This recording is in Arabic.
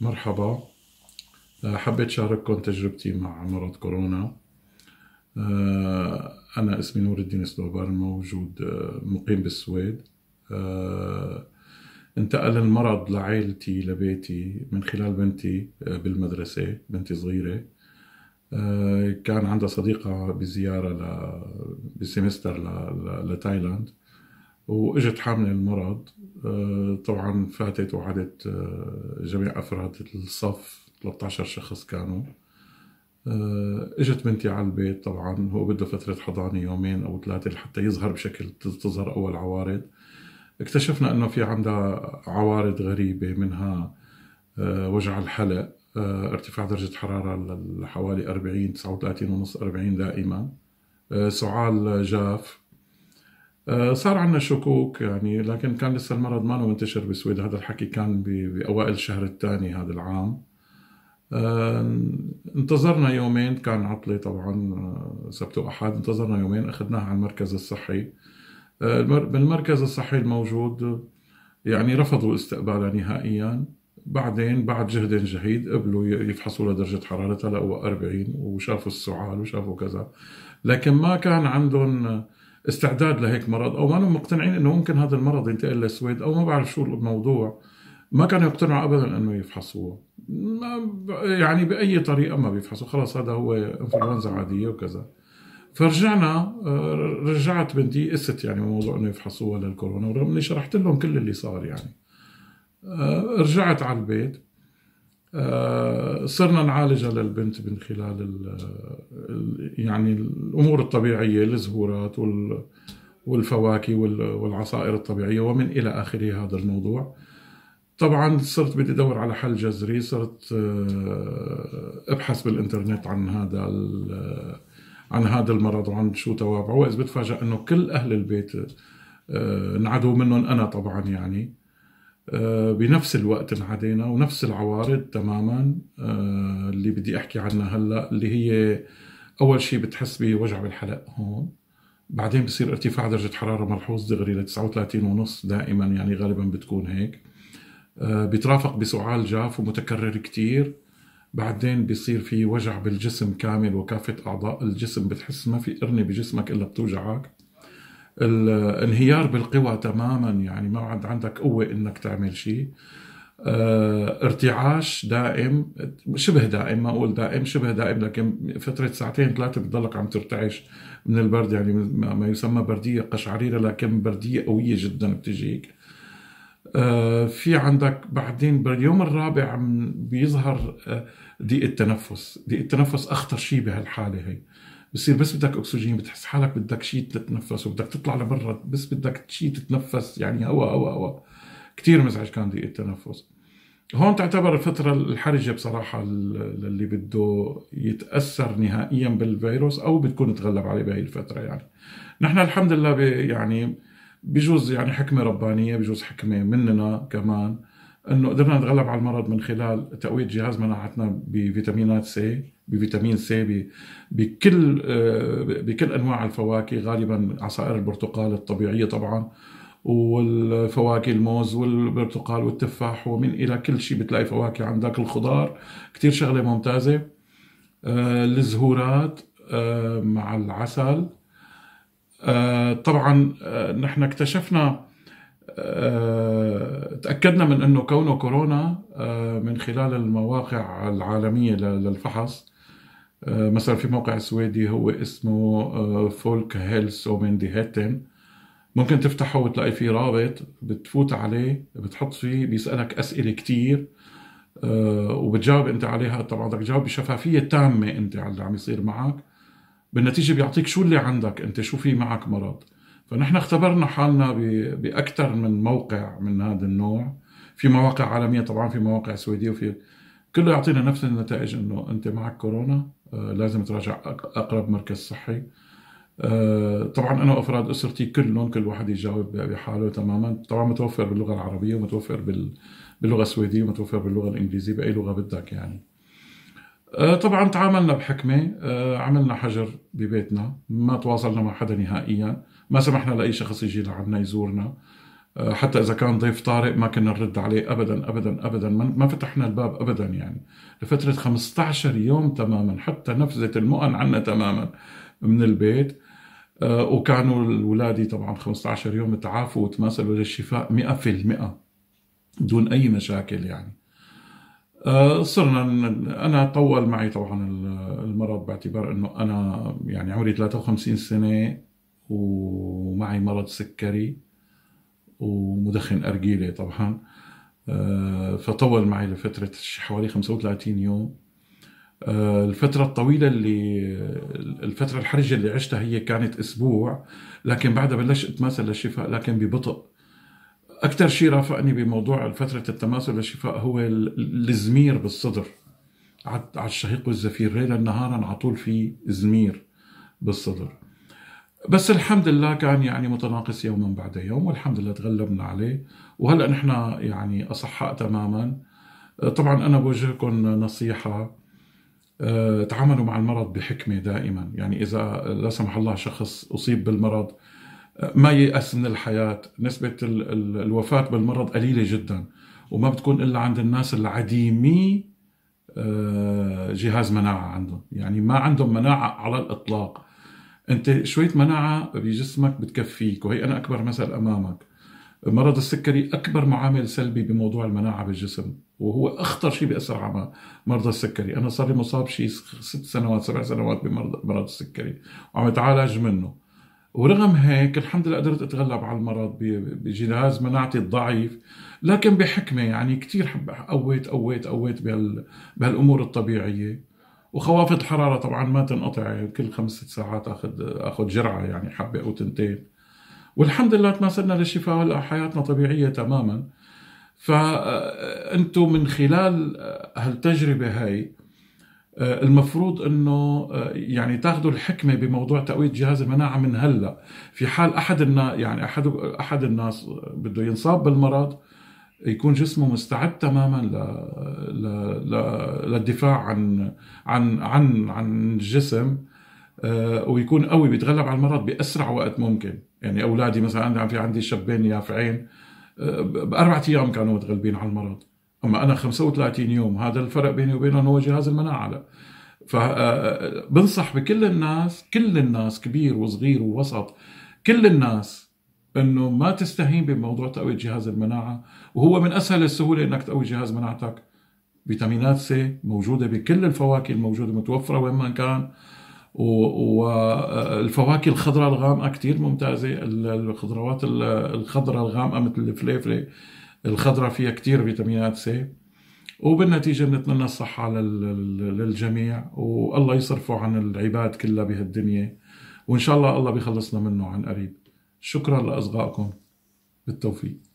مرحبا أه، حبيت شارككم تجربتي مع مرض كورونا أه، أنا اسمي نور الدين سلوبر موجود أه، مقيم بالسويد انتقل المرض لعائلتي لبيتي من خلال بنتي بالمدرسة بنتي صغيرة كان عندها صديقة بزيارة ل... بسمستر ل... ل... لتايلاند واجت حامله المرض آه، طبعا فاتت وعدت آه، جميع افراد الصف 13 شخص كانوا آه، اجت بنتي على البيت طبعا هو بده فتره حضانه يومين او ثلاثه لحتى يظهر بشكل تظهر اول عوارض اكتشفنا انه في عندها عوارض غريبه منها وجع الحلق ارتفاع درجه حراره لحوالي 40 39 ونص 40 دائما سعال جاف آه، صار عندنا شكوك يعني لكن كان لسه المرض ما منتشر بالسويد هذا الحكي كان باوائل الشهر الثاني هذا العام انتظرنا يومين كان عطلة طبعا آه، سبت وأحد انتظرنا يومين أخذناها على المركز الصحي آه، بالمركز الصحي الموجود يعني رفضوا استقبالها نهائيا بعدين بعد جهد جهيد قبلوا يفحصوا درجه حرارتها لقوا 40 وشافوا السعال وشافوا كذا لكن ما كان عندهم استعداد لهيك مرض او ما هم مقتنعين انه ممكن هذا المرض ينتقل للسويد او ما بعرف شو الموضوع ما كانوا يقتنعوا ابدا انه يفحصوه يعني باي طريقه ما بيفحصوا خلاص هذا هو انفلونزا عاديه وكذا فرجعنا آه، رجعت بنتي قست يعني موضوع انه يفحصوها للكورونا ورغم اني شرحت لهم كل اللي صار يعني آه، رجعت على البيت آه، صرنا نعالجها للبنت من خلال ال يعني الامور الطبيعيه الزهورات والفواكه والعصائر الطبيعيه ومن الى اخره هذا الموضوع. طبعا صرت بدي ادور على حل جذري صرت آه، ابحث بالانترنت عن هذا عن هذا المرض وعن شو توابعه واذ بتفاجئ انه كل اهل البيت انعدوا آه، منهم انا طبعا يعني آه، بنفس الوقت انعدينا ونفس العوارض تماما آه، اللي بدي احكي عنها هلا اللي هي اول شيء بتحس بوجع بالحلق هون بعدين بصير ارتفاع درجة حرارة ملحوظ دغري ل 39 ونص دائما يعني غالبا بتكون هيك آه، بترافق بسعال جاف ومتكرر كتير بعدين بصير في وجع بالجسم كامل وكافة أعضاء الجسم بتحس ما في قرنة بجسمك إلا بتوجعك الانهيار بالقوى تماما يعني ما عاد عندك قوه انك تعمل شيء آه، ارتعاش دائم شبه دائم ما اقول دائم شبه دائم لكن فتره ساعتين ثلاثه بتضلك عم ترتعش من البرد يعني ما يسمى برديه قشعريره لكن برديه قويه جدا بتجيك آه، في عندك بعدين باليوم الرابع بيظهر آه، ضيق التنفس ضيق التنفس اخطر شيء بهالحاله هي بصير بس بدك اكسجين بتحس حالك بدك شيء تتنفس وبدك تطلع لبرا بس بدك شيء تتنفس يعني هواء هواء هواء كثير مزعج كان ضيق التنفس هون تعتبر الفترة الحرجة بصراحة للي بده يتأثر نهائيا بالفيروس أو بتكون تغلب عليه بهي الفترة يعني نحن الحمد لله يعني بجوز يعني حكمة ربانية بجوز حكمة مننا كمان انه قدرنا نتغلب على المرض من خلال تقويه جهاز مناعتنا بفيتامينات سي بفيتامين سي بكل آه، بكل انواع الفواكه غالبا عصائر البرتقال الطبيعيه طبعا والفواكه الموز والبرتقال والتفاح ومن الى كل شيء بتلاقي فواكه عندك الخضار كثير شغله ممتازه آه، الزهورات آه، مع العسل طبعا نحن اكتشفنا آه، تاكدنا من انه كونه كورونا آه، من خلال المواقع العالميه للفحص آه، مثلا في موقع سويدي هو اسمه فولك هيلث ومندي هيتن ممكن تفتحه وتلاقي فيه رابط بتفوت عليه بتحط فيه بيسألك أسئلة كتير وبتجاوب أنت عليها طبعا بدك تجاوب بشفافية تامة أنت على اللي عم يصير معك بالنتيجة بيعطيك شو اللي عندك أنت شو في معك مرض فنحن اختبرنا حالنا باكثر من موقع من هذا النوع في مواقع عالميه طبعا في مواقع سويديه وفي كله يعطينا نفس النتائج انه انت معك كورونا آه، لازم تراجع اقرب مركز صحي آه، طبعا انا وافراد اسرتي كلهم كل واحد يجاوب بحاله تماما طبعا متوفر باللغه العربيه ومتوفر باللغه السويديه ومتوفر باللغه الانجليزيه باي لغه بدك يعني آه، طبعا تعاملنا بحكمة آه، عملنا حجر ببيتنا ما تواصلنا مع حدا نهائيا ما سمحنا لأي شخص يجي لعنا يزورنا آه، حتى إذا كان ضيف طارئ ما كنا نرد عليه أبدا أبدا أبدا ما فتحنا الباب أبدا يعني لفترة 15 يوم تماما حتى نفذت المؤن عنا تماما من البيت وكانوا الولادي طبعا 15 يوم تعافوا وتماثلوا للشفاء 100% دون أي مشاكل يعني آه، صرنا انا طول معي طبعا المرض باعتبار انه انا يعني عمري 53 سنه ومعي مرض سكري ومدخن ارجيله طبعا آه، فطول معي لفتره حوالي 35 يوم آه، الفترة الطويلة اللي الفترة الحرجة اللي عشتها هي كانت أسبوع لكن بعدها بلشت أتماثل للشفاء لكن ببطء أكثر شيء رافقني بموضوع فترة التماس والشفاء هو الزمير بالصدر على الشهيق والزفير ليلا نهارا على طول في زمير بالصدر بس الحمد لله كان يعني متناقص يوما بعد يوم والحمد لله تغلبنا عليه وهلا نحن يعني اصحاء تماما طبعا انا لكم نصيحه آه، تعاملوا مع المرض بحكمه دائما يعني اذا لا سمح الله شخص اصيب بالمرض ما ييأس من الحياة نسبة الوفاة بالمرض قليلة جدا وما بتكون إلا عند الناس العديمي آه، جهاز مناعة عندهم يعني ما عندهم مناعة على الإطلاق أنت شوية مناعة بجسمك بتكفيك وهي أنا أكبر مثل أمامك مرض السكري أكبر معامل سلبي بموضوع المناعة بالجسم وهو أخطر شيء بيأثر على مرضى السكري أنا صار لي مصاب شيء ست سنوات سبع سنوات بمرض السكري وعم أتعالج منه ورغم هيك الحمد لله قدرت اتغلب على المرض بجهاز مناعتي الضعيف لكن بحكمه يعني كثير حب قويت قويت قويت بهال بهالامور الطبيعيه وخوافض الحراره طبعا ما تنقطع كل خمس ست ساعات اخذ اخذ جرعه يعني حبه او تنتين والحمد لله تماثلنا للشفاء هلا حياتنا طبيعيه تماما فانتم من خلال هالتجربه هاي آه، المفروض انه آه، يعني تاخذوا الحكمه بموضوع تقويه جهاز المناعه من هلا في حال احد النا يعني احد احد الناس بده ينصاب بالمرض يكون جسمه مستعد تماما ل... ل... ل... للدفاع عن عن عن عن الجسم آه، ويكون قوي بيتغلب على المرض باسرع وقت ممكن يعني اولادي مثلا عندي في عندي شابين يافعين باربع ايام كانوا متغلبين على المرض اما انا 35 يوم هذا الفرق بيني وبينهم هو جهاز المناعه لا فبنصح آه، آه، آه، بكل الناس كل الناس كبير وصغير ووسط كل الناس انه ما تستهين بموضوع تقويه جهاز المناعه وهو من اسهل السهوله انك تقوي جهاز مناعتك فيتامينات سي موجوده بكل الفواكه الموجوده متوفره وين ما كان والفواكه الخضراء الغامقه كثير ممتازه الخضروات الخضراء الغامقه مثل الفليفله الخضرة فيها كتير فيتامينات سي وبالنتيجة بنتمنى الصحة للجميع والله يصرفه عن العباد كلها بهالدنيا وإن شاء الله الله بيخلصنا منه عن قريب شكرا لأصدقائكم بالتوفيق